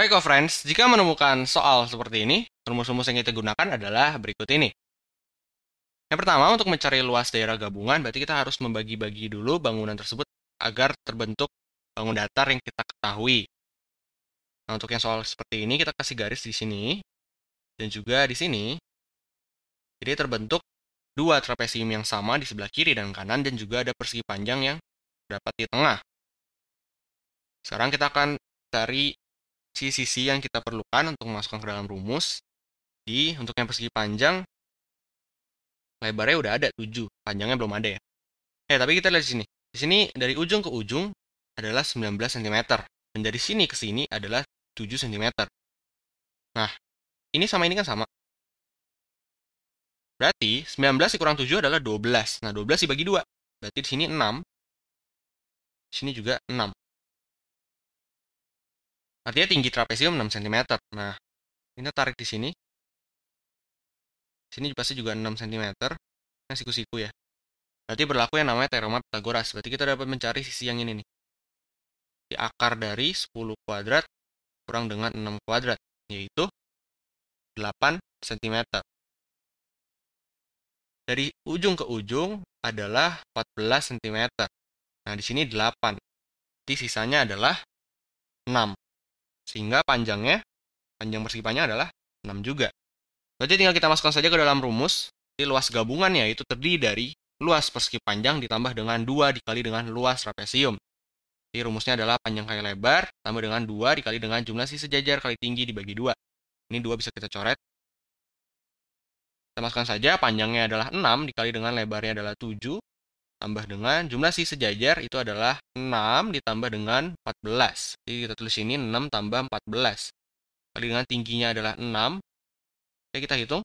Hai co-friends, jika menemukan soal seperti ini, rumus-rumus yang kita gunakan adalah berikut ini. Yang pertama, untuk mencari luas daerah gabungan, berarti kita harus membagi-bagi dulu bangunan tersebut agar terbentuk bangun datar yang kita ketahui. Nah, untuk yang soal seperti ini, kita kasih garis di sini, dan juga di sini. Jadi terbentuk dua trapesium yang sama di sebelah kiri dan kanan, dan juga ada persegi panjang yang dapat di tengah. Sekarang kita akan cari sisi sisi yang kita perlukan untuk masukkan ke dalam rumus. Di untuk yang persegi panjang, lebarnya udah ada 7, panjangnya belum ada ya. Eh, tapi kita lihat di sini. Di sini dari ujung ke ujung adalah 19 cm. Dan dari sini ke sini adalah 7 cm. Nah, ini sama ini kan sama. Berarti 19 dikurang 7 adalah 12. Nah, 12 dibagi 2. Berarti di sini 6. Di sini juga 6. Artinya tinggi trapesium 6 cm. Nah, ini tarik di sini. Sini pasti juga 6 cm. Yang siku-siku ya. Berarti berlaku yang namanya teorema Pythagoras. Berarti kita dapat mencari sisi yang ini nih. Di akar dari 10 kuadrat kurang dengan 6 kuadrat, yaitu 8 cm. Dari ujung ke ujung adalah 14 cm. Nah, di sini 8. Jadi sisanya adalah 6. Sehingga panjangnya, panjang persegi panjang adalah 6 juga. Berarti tinggal kita masukkan saja ke dalam rumus. Jadi luas gabungannya itu terdiri dari luas persegi panjang ditambah dengan 2 dikali dengan luas trapesium. Jadi rumusnya adalah panjang kali lebar tambah dengan 2 dikali dengan jumlah sisi sejajar kali tinggi dibagi 2. Ini 2 bisa kita coret. Kita masukkan saja panjangnya adalah 6 dikali dengan lebarnya adalah 7 tambah dengan jumlah si sejajar itu adalah 6 ditambah dengan 14. Jadi kita tulis ini 6 tambah 14. Kali dengan tingginya adalah 6. Oke, kita hitung.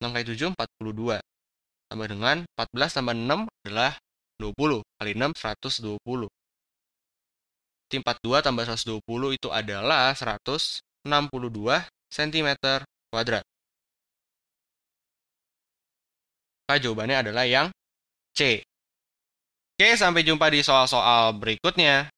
6 kali 7, 42. Tambah dengan 14 tambah 6 adalah 20. Kali 6, 120. Jadi 42 tambah 120 itu adalah 162 cm kuadrat. jawabannya adalah yang C. Oke, sampai jumpa di soal-soal berikutnya.